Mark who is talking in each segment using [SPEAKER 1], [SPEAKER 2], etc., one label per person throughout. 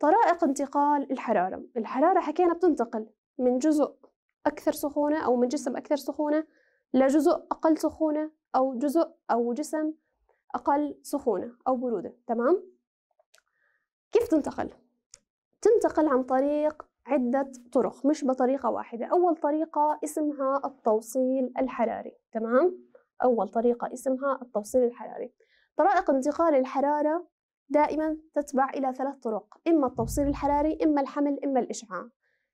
[SPEAKER 1] طرائق انتقال الحرارة الحرارة حكينا بتنتقل من جزء أكثر سخونة أو من جسم أكثر سخونة لجزء أقل سخونة أو جزء أو جسم أقل سخونة أو برودة تمام؟ كيف تنتقل؟ تنتقل عن طريق عدة طرق مش بطريقة واحدة أول طريقة اسمها التوصيل الحراري تمام؟ أول طريقة اسمها التوصيل الحراري طرائق انتقال الحرارة دائما تتبع إلى ثلاث طرق إما التوصيل الحراري إما الحمل إما الإشعاع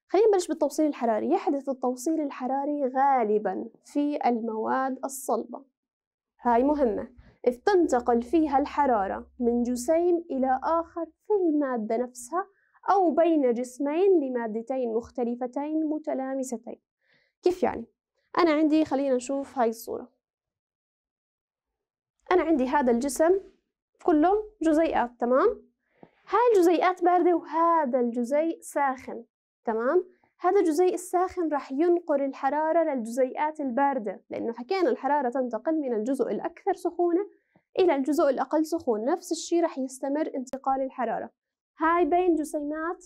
[SPEAKER 1] خلينا نبلش بالتوصيل الحراري يحدث التوصيل الحراري غالبا في المواد الصلبة هاي مهمة إذ تنتقل فيها الحرارة من جسيم إلى آخر في المادة نفسها أو بين جسمين لمادتين مختلفتين متلامستين كيف يعني؟ أنا عندي خلينا نشوف هاي الصورة أنا عندي هذا الجسم كلهم جزيئات تمام هاي الجزيئات باردة وهذا الجزيء ساخن تمام هذا الجزيء الساخن راح ينقل الحرارة للجزيئات الباردة لأنه حكينا الحرارة تنتقل من الجزء الأكثر سخونة إلى الجزء الأقل سخون نفس الشيء راح يستمر انتقال الحرارة هاي بين جسيمات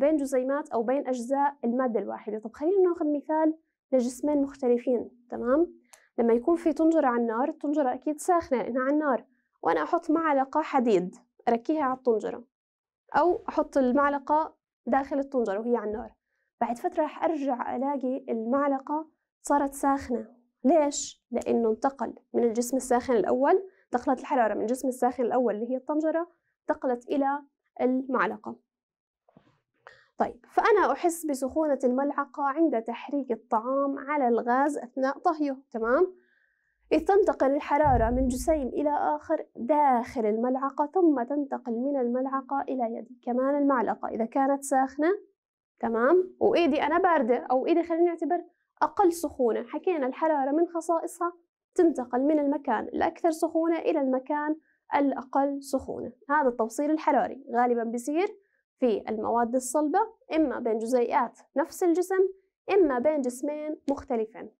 [SPEAKER 1] بين جسيمات أو بين أجزاء المادة الواحدة طب خلينا ناخذ مثال لجسمين مختلفين تمام لما يكون في طنجرة على النار الطنجرة أكيد ساخنة لأنها على النار وأنا أحط معلقة حديد أركيها على الطنجرة أو أحط المعلقة داخل الطنجرة وهي على النار بعد فترة رح أرجع ألاقي المعلقة صارت ساخنة ليش؟ لأنه انتقل من الجسم الساخن الأول انتقلت الحرارة من الجسم الساخن الأول اللي هي الطنجرة انتقلت إلى المعلقة طيب فأنا أحس بسخونة الملعقة عند تحريك الطعام على الغاز أثناء طهيه تمام؟ إذ تنتقل الحرارة من جسيم إلى آخر داخل الملعقة ثم تنتقل من الملعقة إلى يدي كمان المعلقة إذا كانت ساخنة تمام وإيدي أنا باردة أو إيدي خلينا نعتبر أقل سخونة حكينا الحرارة من خصائصها تنتقل من المكان الأكثر سخونة إلى المكان الأقل سخونة هذا التوصيل الحراري غالبا بيصير في المواد الصلبة إما بين جزيئات نفس الجسم إما بين جسمين مختلفين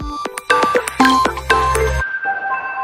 [SPEAKER 1] Thank you.